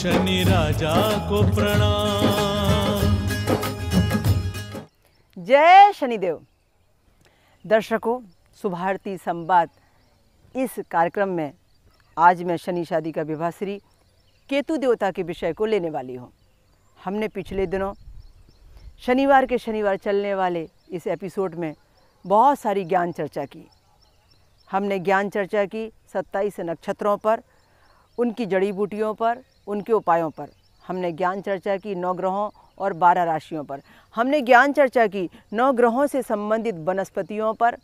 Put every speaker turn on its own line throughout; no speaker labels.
शनि राजा को प्रणाम जय शनिदेव दर्शकों सुभारती संवाद इस कार्यक्रम में आज मैं शनि शादी का विभाश्री केतु देवता के विषय को लेने वाली हूँ हमने पिछले दिनों शनिवार के शनिवार चलने वाले इस एपिसोड में बहुत सारी ज्ञान चर्चा की हमने ज्ञान चर्चा की सत्ताईस नक्षत्रों पर उनकी जड़ी बूटियों पर उनके उपायों पर हमने ज्ञान चर्चा की नौ ग्रहों और बारह राशियों पर हमने ज्ञान चर्चा की नौ ग्रहों से संबंधित वनस्पतियों पर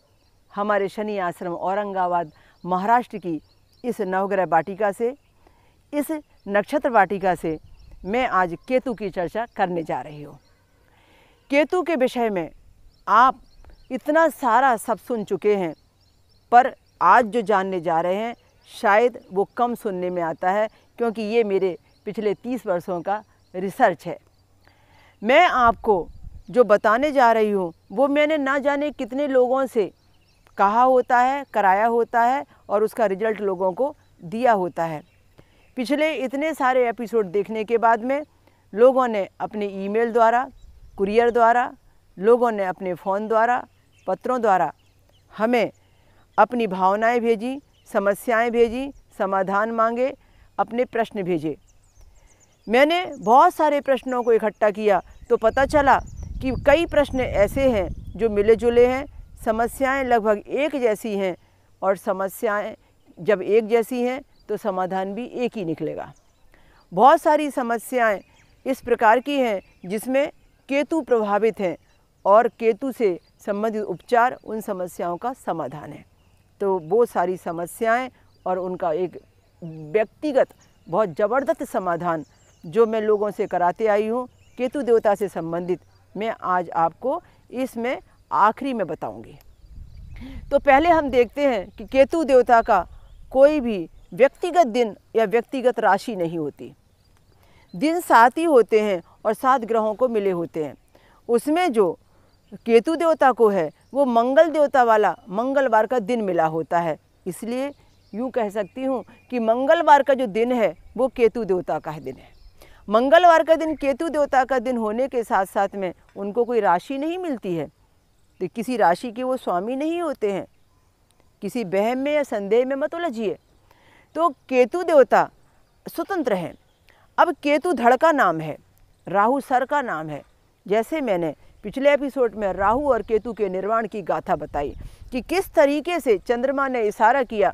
हमारे शनि आश्रम औरंगाबाद महाराष्ट्र की इस नवग्रह वाटिका से इस नक्षत्र वाटिका से मैं आज केतु की चर्चा करने जा रही हूँ केतु के विषय में आप इतना सारा सब सुन चुके हैं पर आज जो जानने जा रहे हैं शायद वो कम सुनने में आता है क्योंकि ये मेरे पिछले तीस वर्षों का रिसर्च है मैं आपको जो बताने जा रही हूँ वो मैंने ना जाने कितने लोगों से कहा होता है कराया होता है और उसका रिजल्ट लोगों को दिया होता है पिछले इतने सारे एपिसोड देखने के बाद में लोगों ने अपने ईमेल द्वारा कुरियर द्वारा लोगों ने अपने फ़ोन द्वारा पत्रों द्वारा हमें अपनी भावनाएं भेजी समस्याएं भेजी समाधान मांगे अपने प्रश्न भेजे मैंने बहुत सारे प्रश्नों को इकट्ठा किया तो पता चला कि कई प्रश्न ऐसे हैं जो मिले जुले हैं समस्याएं लगभग एक जैसी हैं और समस्याएं जब एक जैसी हैं तो समाधान भी एक ही निकलेगा बहुत सारी समस्याएं इस प्रकार की हैं जिसमें केतु प्रभावित हैं और केतु से संबंधित उपचार उन समस्याओं का समाधान है तो वो सारी समस्याएं और उनका एक व्यक्तिगत बहुत ज़बरदस्त समाधान जो मैं लोगों से कराते आई हूँ केतु देवता से संबंधित मैं आज आपको इसमें आखिरी में बताऊँगी तो पहले हम देखते हैं कि केतु देवता का कोई भी व्यक्तिगत दिन या व्यक्तिगत राशि नहीं होती दिन सात ही होते हैं और सात ग्रहों को मिले होते हैं उसमें जो केतु देवता को है वो मंगल देवता वाला मंगलवार का दिन मिला होता है इसलिए यूँ कह सकती हूँ कि मंगलवार का जो दिन है वो केतु देवता का दिन है मंगलवार का दिन केतु देवता का दिन होने के साथ साथ में उनको कोई राशि नहीं मिलती है तो किसी राशि के वो स्वामी नहीं होते हैं किसी बहम में या संदेह में मत उलझिए तो केतु देवता स्वतंत्र हैं अब केतु धड़ का नाम है राहु सर का नाम है जैसे मैंने पिछले एपिसोड में राहु और केतु के निर्माण की गाथा बताई कि किस तरीके से चंद्रमा ने इशारा किया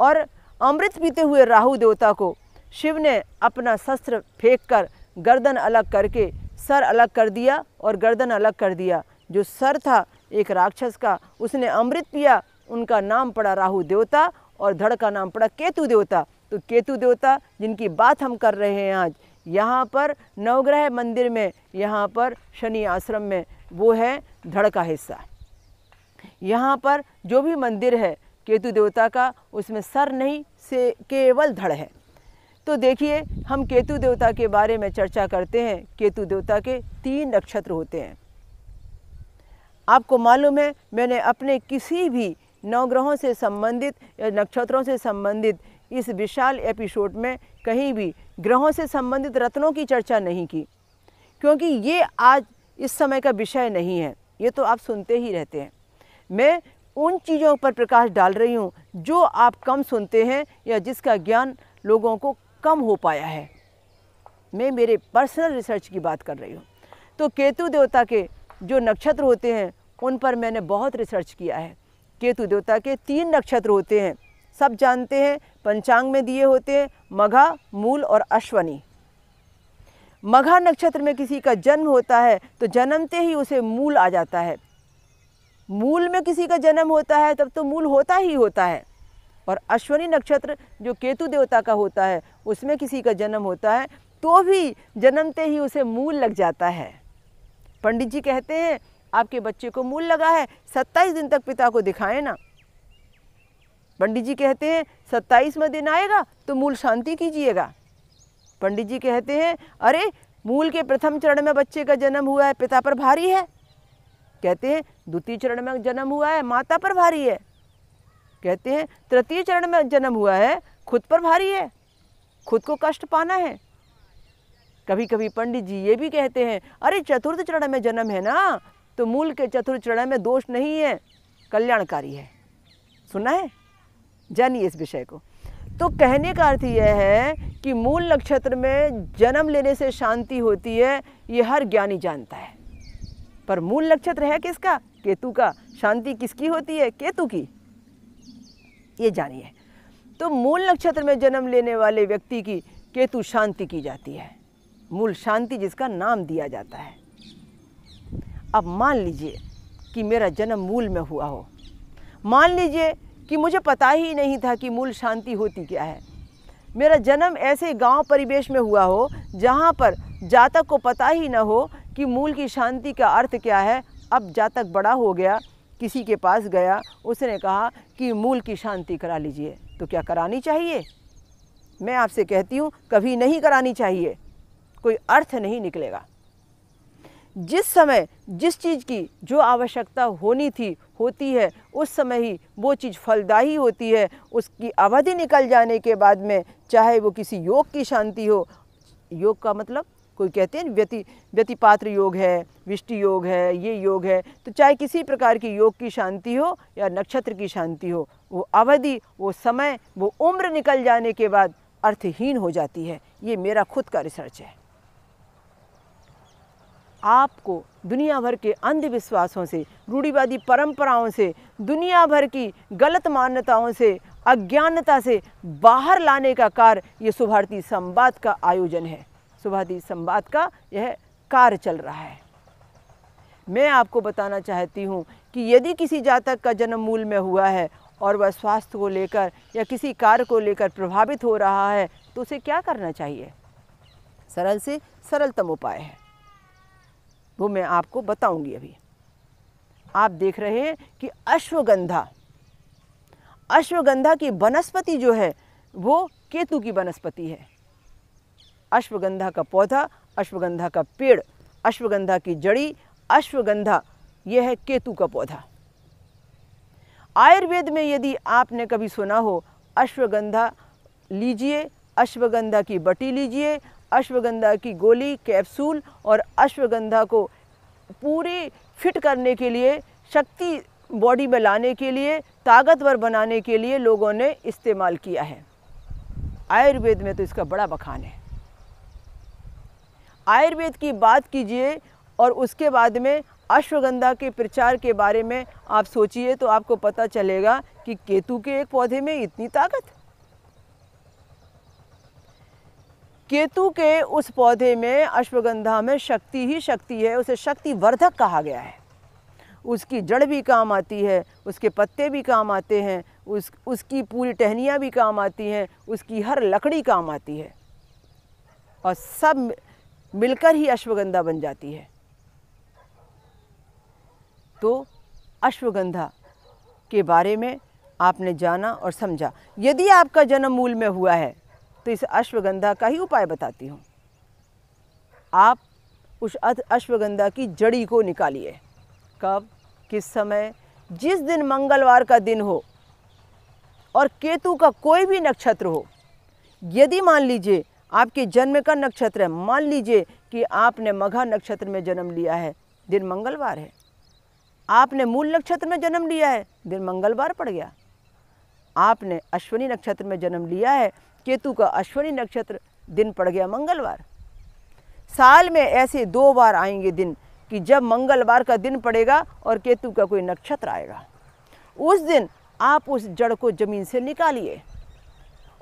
और अमृत पीते हुए राहु देवता को शिव ने अपना शस्त्र फेंक कर गर्दन अलग करके सर अलग कर दिया और गर्दन अलग कर दिया जो सर था एक राक्षस का उसने अमृत पिया उनका नाम पड़ा राहु देवता और धड़ का नाम पड़ा केतु देवता तो केतु देवता जिनकी बात हम कर रहे हैं आज यहाँ पर नवग्रह मंदिर में यहाँ पर शनि आश्रम में वो है धड़ का हिस्सा यहाँ पर जो भी मंदिर है केतु देवता का उसमें सर नहीं से केवल धड़ है तो देखिए हम केतु देवता के बारे में चर्चा करते हैं केतु देवता के तीन नक्षत्र होते हैं आपको मालूम है मैंने अपने किसी भी नवग्रहों से संबंधित या नक्षत्रों से संबंधित इस विशाल एपिसोड में कहीं भी ग्रहों से संबंधित रत्नों की चर्चा नहीं की क्योंकि ये आज इस समय का विषय नहीं है ये तो आप सुनते ही रहते हैं मैं उन चीज़ों पर प्रकाश डाल रही हूँ जो आप कम सुनते हैं या जिसका ज्ञान लोगों को कम हो पाया है मैं मेरे पर्सनल रिसर्च की बात कर रही हूँ तो केतु देवता के जो नक्षत्र होते हैं उन पर मैंने बहुत रिसर्च किया है केतु देवता के तीन नक्षत्र होते हैं सब जानते हैं पंचांग में दिए होते हैं मघा मूल और अश्वनी मघा नक्षत्र में किसी का जन्म होता है तो जन्मते ही उसे मूल आ जाता है मूल में किसी का जन्म होता है तब तो मूल होता ही होता है और अश्वनी नक्षत्र जो केतु देवता का होता है उसमें किसी का जन्म होता है तो भी जन्मते ही उसे मूल लग जाता है पंडित जी कहते हैं आपके बच्चे को मूल लगा है सत्ताईस दिन तक पिता को दिखाए ना पंडित जी कहते हैं सत्ताईसवा दिन आएगा तो मूल शांति कीजिएगा पंडित जी कहते हैं अरे मूल के प्रथम चरण में बच्चे का जन्म हुआ है पिता पर भारी है कहते हैं द्वितीय चरण में जन्म हुआ है माता पर भारी है कहते हैं तृतीय चरण में जन्म हुआ है खुद पर भारी है खुद को कष्ट पाना है कभी कभी पंडित जी ये भी कहते हैं अरे चतुर्थ चरण में जन्म है ना तो मूल के चतुर्थ चरण में दोष नहीं है कल्याणकारी है सुना है जानिए इस विषय को तो कहने का अर्थ यह है कि मूल नक्षत्र में जन्म लेने से शांति होती है ये हर ज्ञानी जानता है पर मूल नक्षत्र है किसका केतु का शांति किसकी होती है केतु की ये जानिए तो मूल नक्षत्र में जन्म लेने वाले व्यक्ति की केतु शांति की जाती है मूल शांति जिसका नाम दिया जाता है अब मान लीजिए कि मेरा जन्म मूल में हुआ हो मान लीजिए कि मुझे पता ही नहीं था कि मूल शांति होती क्या है मेरा जन्म ऐसे गांव परिवेश में हुआ हो जहां पर जातक को पता ही ना हो कि मूल की शांति का अर्थ क्या है अब जातक बड़ा हो गया किसी के पास गया उसने कहा कि मूल की शांति करा लीजिए तो क्या करानी चाहिए मैं आपसे कहती हूँ कभी नहीं करानी चाहिए कोई अर्थ नहीं निकलेगा जिस समय जिस चीज़ की जो आवश्यकता होनी थी होती है उस समय ही वो चीज़ फलदायी होती है उसकी अवधि निकल जाने के बाद में चाहे वो किसी योग की शांति हो योग का मतलब कोई कहते हैं व्यति व्यतिपात्र योग है विष्टि योग है ये योग है तो चाहे किसी प्रकार की योग की शांति हो या नक्षत्र की शांति हो वो अवधि वो समय वो उम्र निकल जाने के बाद अर्थहीन हो जाती है ये मेरा खुद का रिसर्च है आपको दुनिया भर के अंधविश्वासों से रूढ़िवादी परंपराओं से दुनिया भर की गलत मान्यताओं से अज्ञानता से बाहर लाने का कार्य ये सुभारती संवाद का आयोजन है सुभादी संवाद का यह कार्य चल रहा है मैं आपको बताना चाहती हूँ कि यदि किसी जातक का जन्म मूल में हुआ है और वह स्वास्थ्य को लेकर या किसी कार्य को लेकर प्रभावित हो रहा है तो उसे क्या करना चाहिए सरल से सरलतम उपाय है वो मैं आपको बताऊंगी अभी आप देख रहे हैं कि अश्वगंधा अश्वगंधा की वनस्पति जो है वो केतु की वनस्पति है अश्वगंधा का पौधा अश्वगंधा का पेड़ अश्वगंधा की जड़ी अश्वगंधा यह है केतु का पौधा आयुर्वेद में यदि आपने कभी सुना हो अश्वगंधा लीजिए अश्वगंधा की बटी लीजिए अश्वगंधा की गोली कैप्सूल और अश्वगंधा को पूरी फिट करने के लिए शक्ति बॉडी में लाने के लिए ताकतवर बनाने के लिए लोगों ने इस्तेमाल किया है आयुर्वेद में तो इसका बड़ा बखान है आयुर्वेद की बात कीजिए और उसके बाद में अश्वगंधा के प्रचार के बारे में आप सोचिए तो आपको पता चलेगा कि केतु के एक पौधे में इतनी ताकत केतु के उस पौधे में अश्वगंधा में शक्ति ही शक्ति है उसे शक्ति वर्धक कहा गया है उसकी जड़ भी काम आती है उसके पत्ते भी काम आते हैं उस उसकी पूरी टहनियाँ भी काम आती हैं उसकी हर लकड़ी काम आती है और सब मिलकर ही अश्वगंधा बन जाती है तो अश्वगंधा के बारे में आपने जाना और समझा यदि आपका जन्म मूल में हुआ है तो इस अश्वगंधा का ही उपाय बताती हूँ आप उस अश्वगंधा की जड़ी को निकालिए कब किस समय जिस दिन मंगलवार का दिन हो और केतु का कोई भी नक्षत्र हो यदि मान लीजिए आपके जन्म का नक्षत्र है मान लीजिए कि आपने मघा नक्षत्र में जन्म लिया है दिन मंगलवार है आपने मूल नक्षत्र में जन्म लिया है दिन मंगलवार पड़ गया आपने अश्वनी नक्षत्र में जन्म लिया है केतु का अश्वनी नक्षत्र दिन पड़ गया मंगलवार साल में ऐसे दो बार आएंगे दिन कि जब मंगलवार का दिन पड़ेगा और केतु का कोई नक्षत्र आएगा उस दिन आप उस जड़ को ज़मीन से निकालिए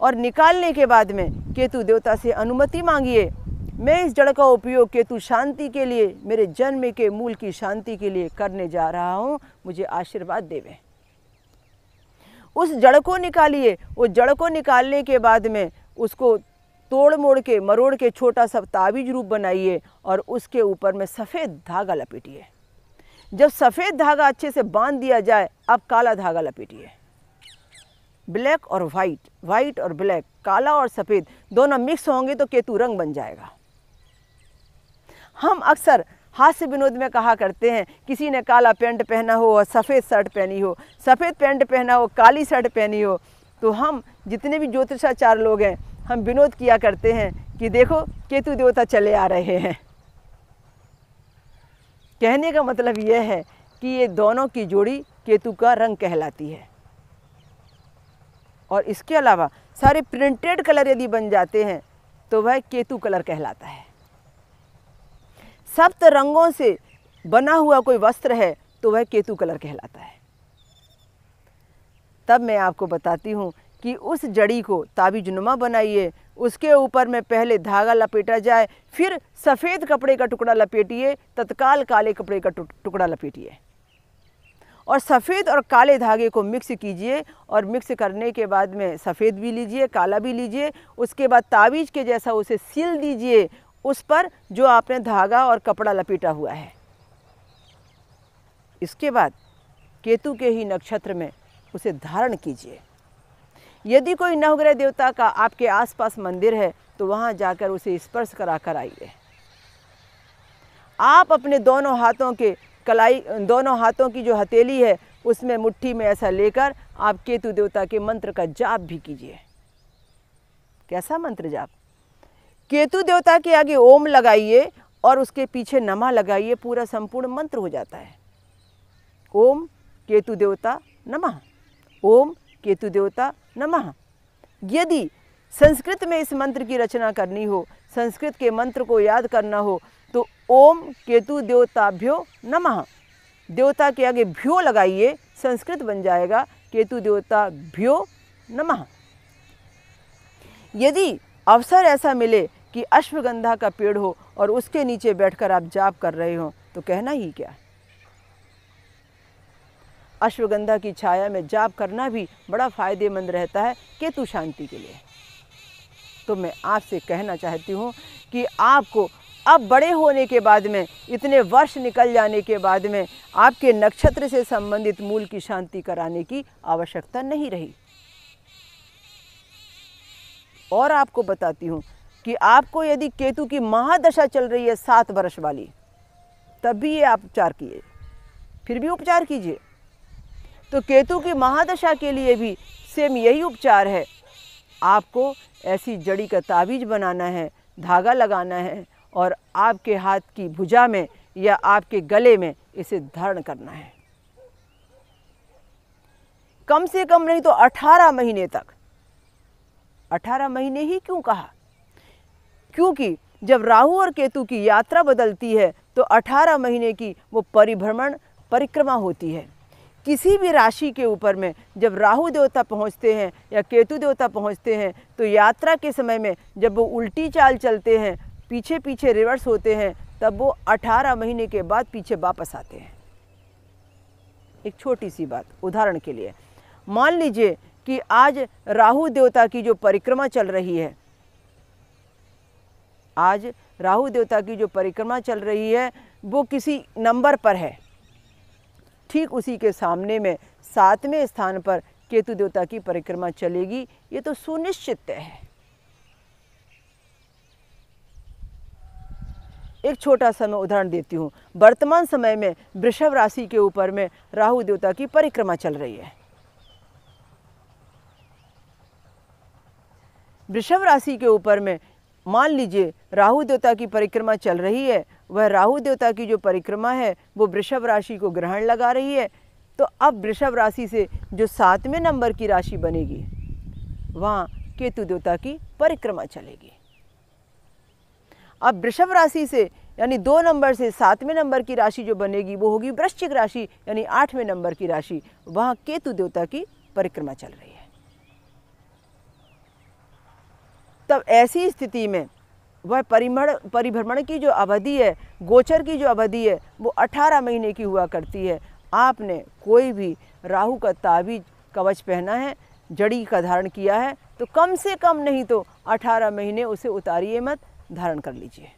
और निकालने के बाद में केतु देवता से अनुमति मांगिए मैं इस जड़ का उपयोग केतु शांति के लिए मेरे जन्म के मूल की शांति के लिए करने जा रहा हूँ मुझे आशीर्वाद देवे उस जड़ को निकालिए उस जड़ को निकालने के बाद में उसको तोड़ मोड़ के मरोड़ के छोटा सा ताबीज रूप बनाइए और उसके ऊपर में सफ़ेद धागा लपेटिए जब सफ़ेद धागा अच्छे से बांध दिया जाए अब काला धागा लपेटिए ब्लैक और वाइट वाइट और ब्लैक काला और सफ़ेद दोनों मिक्स होंगे तो केतु रंग बन जाएगा हम अक्सर हास्य विनोद में कहा करते हैं किसी ने काला पैंट पहना हो और सफ़ेद शर्ट पहनी हो सफ़ेद पैंट पहना हो काली शर्ट पहनी हो तो हम जितने भी ज्योतिषाचार लोग हैं हम विनोद किया करते हैं कि देखो केतु देवता चले आ रहे हैं कहने का मतलब यह है कि ये दोनों की जोड़ी केतु का रंग कहलाती है और इसके अलावा सारे प्रिंटेड कलर यदि बन जाते हैं तो वह केतु कलर कहलाता है सप्त रंगों से बना हुआ कोई वस्त्र है तो वह केतु कलर कहलाता है तब मैं आपको बताती हूँ कि उस जड़ी को नुमा बनाइए उसके ऊपर में पहले धागा लपेटा जाए फिर सफ़ेद कपड़े का टुकड़ा लपेटिए तत्काल काले कपड़े का टुकड़ा लपेटिए और सफ़ेद और काले धागे को मिक्स कीजिए और मिक्स करने के बाद में सफ़ेद भी लीजिए काला भी लीजिए उसके बाद तावीज़ के जैसा उसे सील दीजिए उस पर जो आपने धागा और कपड़ा लपेटा हुआ है इसके बाद केतु के ही नक्षत्र में उसे धारण कीजिए यदि कोई नवग्रह देवता का आपके आसपास मंदिर है तो वहाँ जाकर उसे स्पर्श करा कर आइए आप अपने दोनों हाथों के कलाई दोनों हाथों की जो हथेली है उसमें मुट्ठी में ऐसा लेकर आप केतु देवता के मंत्र का जाप भी कीजिए कैसा मंत्र जाप केतु देवता के आगे ओम लगाइए और उसके पीछे नमा लगाइए पूरा संपूर्ण मंत्र हो जाता है ओम केतु देवता नमः ओम केतु देवता नमः यदि संस्कृत में इस मंत्र की रचना करनी हो संस्कृत के मंत्र को याद करना हो तो ओम केतु देवताभ्यो नमः देवता के आगे भ्यो लगाइए संस्कृत बन जाएगा केतु देवता भ्यो नमः यदि अवसर ऐसा मिले कि अश्वगंधा का पेड़ हो और उसके नीचे बैठकर आप जाप कर रहे हो तो कहना ही क्या अश्वगंधा की छाया में जाप करना भी बड़ा फ़ायदेमंद रहता है केतु शांति के लिए तो मैं आपसे कहना चाहती हूँ कि आपको अब बड़े होने के बाद में इतने वर्ष निकल जाने के बाद में आपके नक्षत्र से संबंधित मूल की शांति कराने की आवश्यकता नहीं रही और आपको बताती हूँ कि आपको यदि केतु की महादशा चल रही है सात वर्ष वाली तब भी ये आप उपचार किए फिर भी उपचार कीजिए तो केतु की महादशा के लिए भी सेम यही उपचार है आपको ऐसी जड़ी का ताबीज बनाना है धागा लगाना है और आपके हाथ की भुजा में या आपके गले में इसे धारण करना है कम से कम नहीं तो 18 महीने तक 18 महीने ही क्यों कहा क्योंकि जब राहु और केतु की यात्रा बदलती है तो 18 महीने की वो परिभ्रमण परिक्रमा होती है किसी भी राशि के ऊपर में जब राहु देवता पहुंचते हैं या केतु देवता पहुंचते हैं तो यात्रा के समय में जब वो उल्टी चाल चलते हैं पीछे पीछे रिवर्स होते हैं तब वो 18 महीने के बाद पीछे वापस आते हैं एक छोटी सी बात उदाहरण के लिए मान लीजिए कि आज राहु देवता की जो परिक्रमा चल रही है आज राहु देवता की जो परिक्रमा चल रही है वो किसी नंबर पर है ठीक उसी के सामने में सातवें स्थान पर केतु देवता की परिक्रमा चलेगी ये तो सुनिश्चित है एक छोटा सा मैं उदाहरण देती हूँ वर्तमान समय में वृषभ राशि के ऊपर में राहु देवता की परिक्रमा चल रही है वृषभ राशि के ऊपर में मान लीजिए राहु देवता की परिक्रमा चल रही है वह राहु देवता की जो परिक्रमा है वो वृषभ राशि को ग्रहण लगा रही है तो अब वृषभ राशि से जो सातवें नंबर की राशि बनेगी वहाँ केतु देवता की परिक्रमा चलेगी अब वृषभ राशि से यानी दो नंबर से सातवें नंबर की राशि जो बनेगी वो होगी वृश्चिक राशि यानी आठवें नंबर की राशि वहाँ केतु देवता की परिक्रमा चल रही है तब ऐसी स्थिति में वह परिमण परिभ्रमण की जो अवधि है गोचर की जो अवधि है वो 18 महीने की हुआ करती है आपने कोई भी राहु का ताबीज कवच पहना है जड़ी का धारण किया है तो कम से कम नहीं तो 18 महीने उसे उतारिए मत धारण कर लीजिए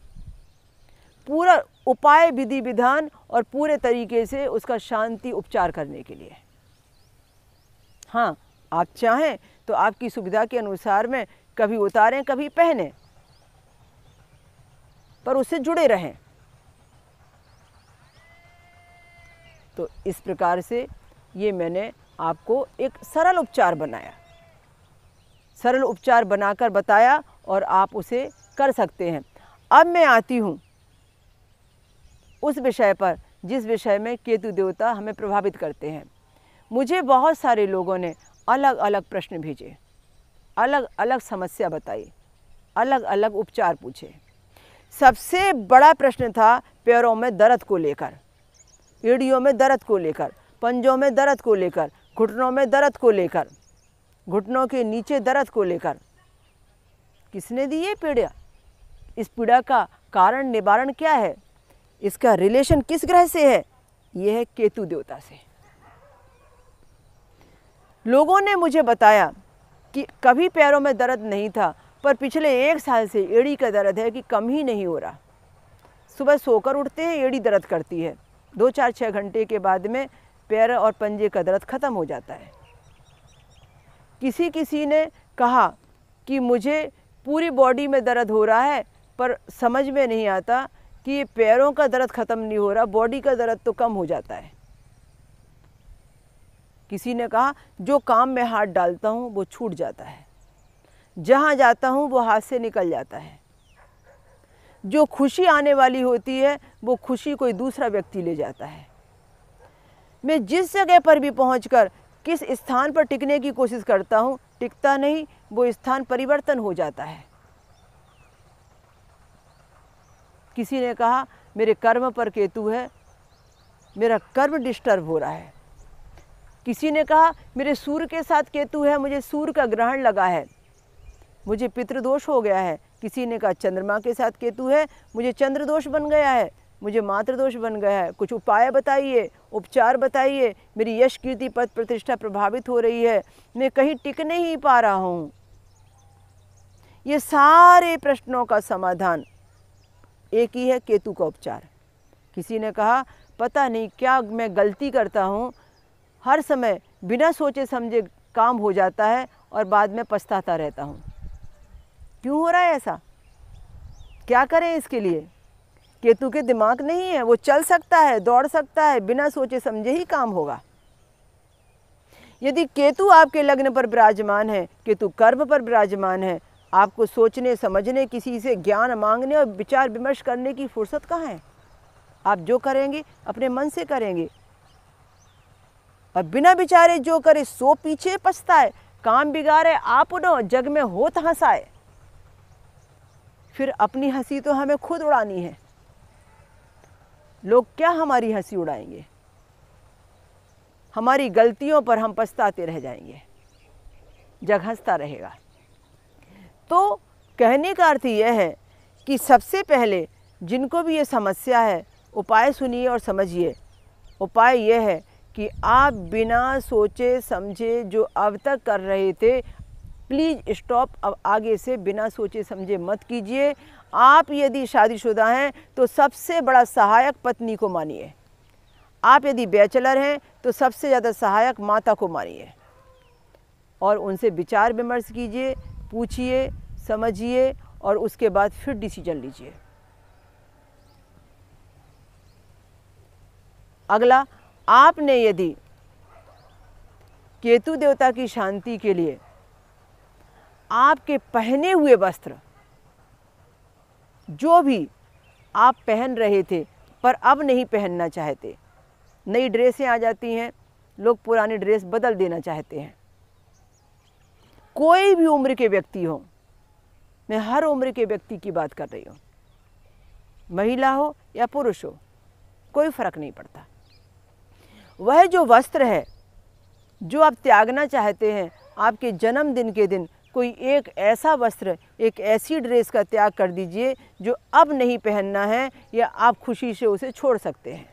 पूरा उपाय विधि विधान और पूरे तरीके से उसका शांति उपचार करने के लिए हाँ आप चाहें तो आपकी सुविधा के अनुसार में कभी उतारें कभी पहने पर उससे जुड़े रहें तो इस प्रकार से ये मैंने आपको एक सरल उपचार बनाया सरल उपचार बनाकर बताया और आप उसे कर सकते हैं अब मैं आती हूँ उस विषय पर जिस विषय में केतु देवता हमें प्रभावित करते हैं मुझे बहुत सारे लोगों ने अलग अलग प्रश्न भेजे अलग अलग समस्या बताई अलग अलग उपचार पूछे सबसे बड़ा प्रश्न था पैरों में दर्द को लेकर एड़ियों में दर्द को लेकर पंजों में दर्द को लेकर घुटनों में दर्द को लेकर घुटनों के नीचे दर्द को लेकर किसने दी ये पीड़ा इस पीड़ा का कारण निवारण क्या है इसका रिलेशन किस ग्रह से है यह है केतु देवता से लोगों ने मुझे बताया कि कभी पैरों में दर्द नहीं था पर पिछले एक साल से एड़ी का दर्द है कि कम ही नहीं हो रहा सुबह सोकर उठते हैं एड़ी दर्द करती है दो चार छः घंटे के बाद में पैर और पंजे का दर्द ख़त्म हो जाता है किसी किसी ने कहा कि मुझे पूरी बॉडी में दर्द हो रहा है पर समझ में नहीं आता कि ये पैरों का दर्द ख़त्म नहीं हो रहा बॉडी का दर्द तो कम हो जाता है किसी ने कहा जो काम में हाथ डालता हूँ वो छूट जाता है जहाँ जाता हूँ वो हाथ से निकल जाता है जो खुशी आने वाली होती है वो खुशी कोई दूसरा व्यक्ति ले जाता है मैं जिस जगह पर भी पहुँच किस स्थान पर टिकने की कोशिश करता हूँ टिकता नहीं वो स्थान परिवर्तन हो जाता है किसी ने कहा मेरे कर्म पर केतु है मेरा कर्म डिस्टर्ब हो रहा है किसी ने कहा मेरे सूर्य के साथ केतु है मुझे सूर्य का ग्रहण लगा है मुझे पितृदोष हो गया है किसी ने कहा चंद्रमा के साथ केतु है मुझे चंद्र दोष बन गया है मुझे मातृदोष बन गया है कुछ उपाय बताइए उपचार बताइए मेरी यश कीर्ति पद प्रतिष्ठा प्रभावित हो रही है मैं कहीं टिक नहीं पा रहा हूँ ये सारे प्रश्नों का समाधान एक ही है केतु का उपचार किसी ने कहा पता नहीं क्या मैं गलती करता हूँ हर समय बिना सोचे समझे काम हो जाता है और बाद में पछताता रहता हूँ क्यों हो रहा है ऐसा क्या करें इसके लिए केतु के दिमाग नहीं है वो चल सकता है दौड़ सकता है बिना सोचे समझे ही काम होगा यदि केतु आपके लग्न पर विराजमान है केतु कर्म पर विराजमान है आपको सोचने समझने किसी से ज्ञान मांगने और विचार विमर्श करने की फुर्सत कहाँ है आप जो करेंगे अपने मन से करेंगे और बिना बिचारे जो करे सो पीछे पछताए काम बिगाड़े आप उड़ो जग में हो तो हंसाए फिर अपनी हंसी तो हमें खुद उड़ानी है लोग क्या हमारी हंसी उड़ाएंगे हमारी गलतियों पर हम पछताते रह जाएंगे जग हंसता रहेगा तो कहने का अर्थ यह है कि सबसे पहले जिनको भी ये समस्या है उपाय सुनिए और समझिए उपाय यह है कि आप बिना सोचे समझे जो अब तक कर रहे थे प्लीज़ स्टॉप अब आगे से बिना सोचे समझे मत कीजिए आप यदि शादीशुदा हैं तो सबसे बड़ा सहायक पत्नी को मानिए आप यदि बैचलर हैं तो सबसे ज़्यादा सहायक माता को मानिए और उनसे विचार विमर्श कीजिए पूछिए समझिए और उसके बाद फिर डिसीजन लीजिए अगला आपने यदि केतु देवता की शांति के लिए आपके पहने हुए वस्त्र जो भी आप पहन रहे थे पर अब नहीं पहनना चाहते नई ड्रेसें आ जाती हैं लोग पुरानी ड्रेस बदल देना चाहते हैं कोई भी उम्र के व्यक्ति हो मैं हर उम्र के व्यक्ति की बात कर रही हूँ महिला हो या पुरुष हो कोई फर्क नहीं पड़ता वह जो वस्त्र है जो आप त्यागना चाहते हैं आपके जन्मदिन के दिन कोई एक ऐसा वस्त्र एक ऐसी ड्रेस का त्याग कर दीजिए जो अब नहीं पहनना है या आप खुशी से उसे छोड़ सकते हैं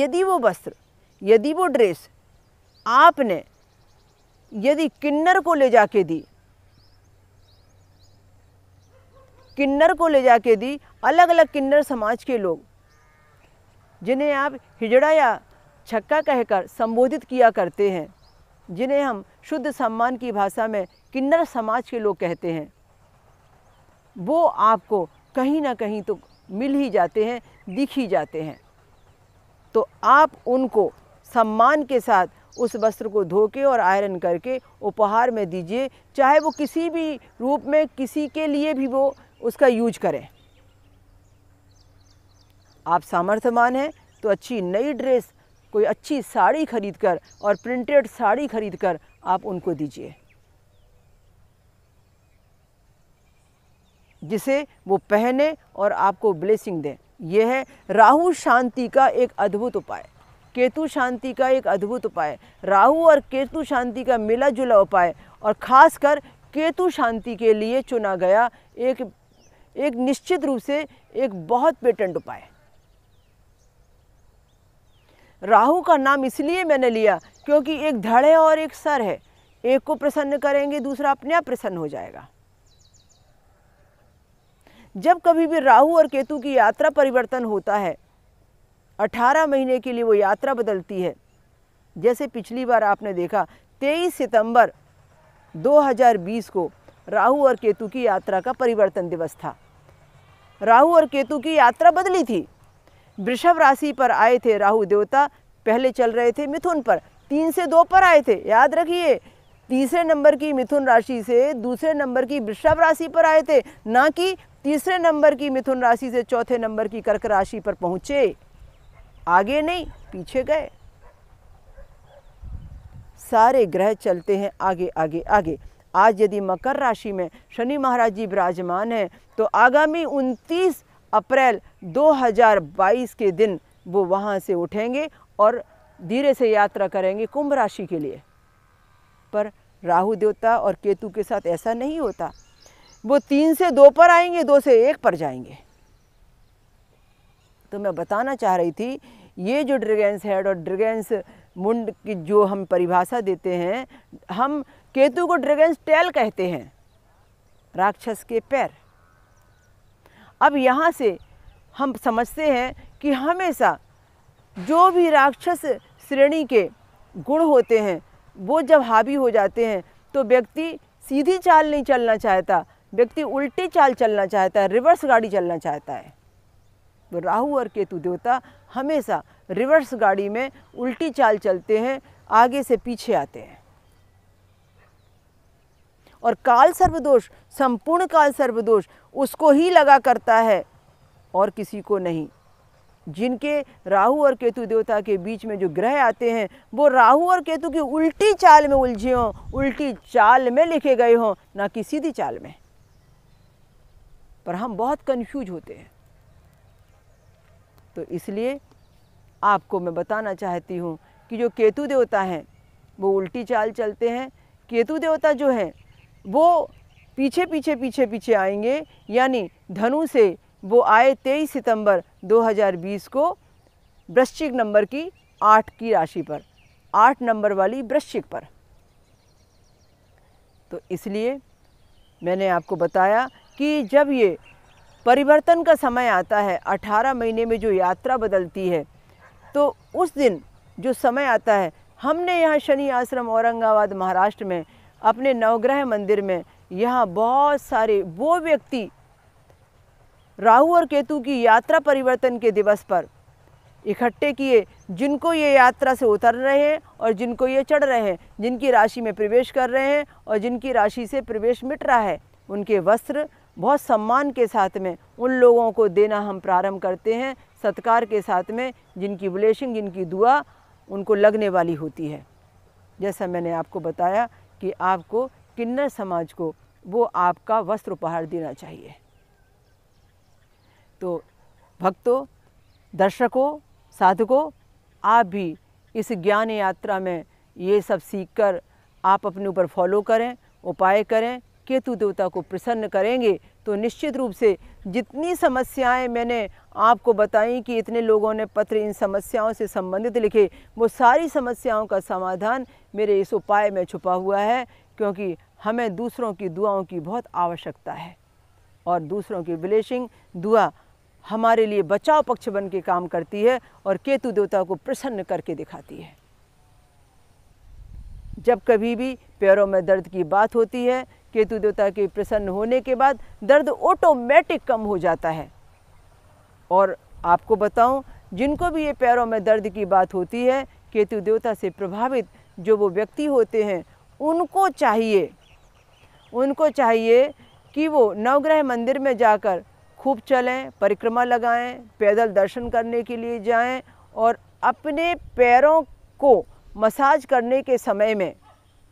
यदि वो वस्त्र यदि वो ड्रेस आपने यदि किन्नर को ले जाके दी किन्नर को ले जाके दी अलग अलग किन्नर समाज के लोग जिन्हें आप हिजड़ा या छक्का कहकर संबोधित किया करते हैं जिन्हें हम शुद्ध सम्मान की भाषा में किन्नर समाज के लोग कहते हैं वो आपको कहीं ना कहीं तो मिल ही जाते हैं दिख ही जाते हैं तो आप उनको सम्मान के साथ उस वस्त्र को धो के और आयरन करके उपहार में दीजिए चाहे वो किसी भी रूप में किसी के लिए भी वो उसका यूज करें आप सामर्थ्यवान हैं तो अच्छी नई ड्रेस कोई अच्छी साड़ी खरीद कर और प्रिंटेड साड़ी खरीद कर आप उनको दीजिए जिसे वो पहने और आपको ब्लेसिंग दें यह है राहु शांति का एक अद्भुत उपाय केतु शांति का एक अद्भुत उपाय राहु और केतु शांति का मिला जुला उपाय और ख़ासकर केतु शांति के लिए चुना गया एक एक निश्चित रूप से एक बहुत पेटेंट उपाय राहु का नाम इसलिए मैंने लिया क्योंकि एक धड़ है और एक सर है एक को प्रसन्न करेंगे दूसरा अपने आप प्रसन्न हो जाएगा जब कभी भी राहु और केतु की यात्रा परिवर्तन होता है 18 महीने के लिए वो यात्रा बदलती है जैसे पिछली बार आपने देखा 23 सितंबर 2020 को राहु और केतु की यात्रा का परिवर्तन दिवस था राहु और केतु की यात्रा बदली थी वृषभ राशि पर आए थे राहु देवता पहले चल रहे थे मिथुन पर तीन से दो पर आए थे याद रखिए तीसरे नंबर की मिथुन राशि से दूसरे नंबर की वृषभ राशि पर आए थे ना कि तीसरे नंबर की मिथुन राशि से चौथे नंबर की कर्क राशि पर पहुँचे आगे नहीं पीछे गए सारे ग्रह चलते हैं आगे आगे आगे आज यदि मकर राशि में शनि महाराज जी विराजमान हैं तो आगामी 29 अप्रैल 2022 के दिन वो वहाँ से उठेंगे और धीरे से यात्रा करेंगे कुंभ राशि के लिए पर राहु देवता और केतु के साथ ऐसा नहीं होता वो तीन से दो पर आएंगे दो से एक पर जाएंगे तो मैं बताना चाह रही थी ये जो ड्रैगन्स हेड और ड्रैगन्स मुंड की जो हम परिभाषा देते हैं हम केतु को ड्रैगन्स टेल कहते हैं राक्षस के पैर अब यहाँ से हम समझते हैं कि हमेशा जो भी राक्षस श्रेणी के गुण होते हैं वो जब हावी हो जाते हैं तो व्यक्ति सीधी चाल नहीं चलना चाहता व्यक्ति उल्टी चाल चलना चाहता है रिवर्स गाड़ी चलना चाहता है राहु और केतु देवता हमेशा रिवर्स गाड़ी में उल्टी चाल चलते हैं आगे से पीछे आते हैं और काल सर्वदोष संपूर्ण काल सर्वदोष उसको ही लगा करता है और किसी को नहीं जिनके राहु और केतु देवता के बीच में जो ग्रह आते हैं वो राहु और केतु की उल्टी चाल में उलझे हों उल्टी चाल में लिखे गए हों ना कि सीधी चाल में पर हम बहुत कंफ्यूज होते हैं तो इसलिए आपको मैं बताना चाहती हूँ कि जो केतु देवता हैं वो उल्टी चाल चलते हैं केतु देवता जो हैं वो पीछे पीछे पीछे पीछे आएंगे यानी धनु से वो आए तेईस सितंबर 2020 को वृश्चिक नंबर की आठ की राशि पर आठ नंबर वाली वृश्चिक पर तो इसलिए मैंने आपको बताया कि जब ये परिवर्तन का समय आता है 18 महीने में जो यात्रा बदलती है तो उस दिन जो समय आता है हमने यहाँ शनि आश्रम औरंगाबाद महाराष्ट्र में अपने नवग्रह मंदिर में यहाँ बहुत सारे वो व्यक्ति राहु और केतु की यात्रा परिवर्तन के दिवस पर इकट्ठे किए जिनको ये यात्रा से उतर रहे हैं और जिनको ये चढ़ रहे हैं जिनकी राशि में प्रवेश कर रहे हैं और जिनकी राशि से प्रवेश मिट रहा है उनके वस्त्र बहुत सम्मान के साथ में उन लोगों को देना हम प्रारंभ करते हैं सत्कार के साथ में जिनकी ब्लेसिंग जिनकी दुआ उनको लगने वाली होती है जैसा मैंने आपको बताया कि आपको किन्नर समाज को वो आपका वस्त्र उपहार देना चाहिए तो भक्तों दर्शकों साधकों आप भी इस ज्ञान यात्रा में ये सब सीखकर आप अपने ऊपर फॉलो करें उपाय करें केतु देवता को प्रसन्न करेंगे तो निश्चित रूप से जितनी समस्याएं मैंने आपको बताई कि इतने लोगों ने पत्र इन समस्याओं से संबंधित लिखे वो सारी समस्याओं का समाधान मेरे इस उपाय में छुपा हुआ है क्योंकि हमें दूसरों की दुआओं की बहुत आवश्यकता है और दूसरों की ब्लेसिंग दुआ हमारे लिए बचाव पक्ष बन के काम करती है और केतु देवता को प्रसन्न करके दिखाती है जब कभी भी पैरों में दर्द की बात होती है केतु देवता के प्रसन्न होने के बाद दर्द ऑटोमेटिक कम हो जाता है और आपको बताऊं जिनको भी ये पैरों में दर्द की बात होती है केतु देवता से प्रभावित जो वो व्यक्ति होते हैं उनको चाहिए उनको चाहिए कि वो नवग्रह मंदिर में जाकर खूब चलें परिक्रमा लगाएं पैदल दर्शन करने के लिए जाएं और अपने पैरों को मसाज करने के समय में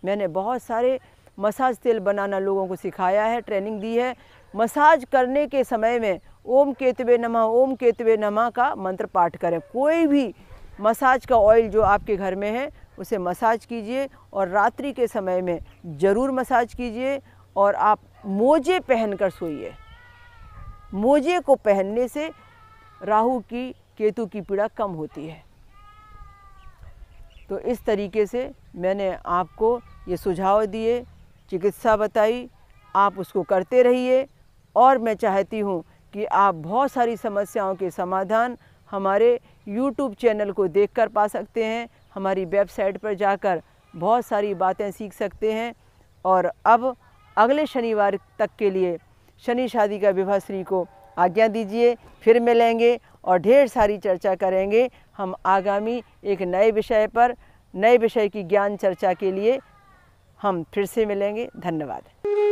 मैंने बहुत सारे मसाज तेल बनाना लोगों को सिखाया है ट्रेनिंग दी है मसाज करने के समय में ओम केतवे नमा ओम केतवे नमा का मंत्र पाठ करें कोई भी मसाज का ऑयल जो आपके घर में है उसे मसाज कीजिए और रात्रि के समय में ज़रूर मसाज कीजिए और आप मोजे पहनकर सोइए मोजे को पहनने से राहु की केतु की पीड़ा कम होती है तो इस तरीके से मैंने आपको ये सुझाव दिए चिकित्सा बताई आप उसको करते रहिए और मैं चाहती हूँ कि आप बहुत सारी समस्याओं के समाधान हमारे YouTube चैनल को देखकर पा सकते हैं हमारी वेबसाइट पर जाकर बहुत सारी बातें सीख सकते हैं और अब अगले शनिवार तक के लिए शनि शादी का विवाह श्री को आज्ञा दीजिए फिर मिलेंगे और ढेर सारी चर्चा करेंगे हम आगामी एक नए विषय पर नए विषय की ज्ञान चर्चा के लिए हम फिर से मिलेंगे धन्यवाद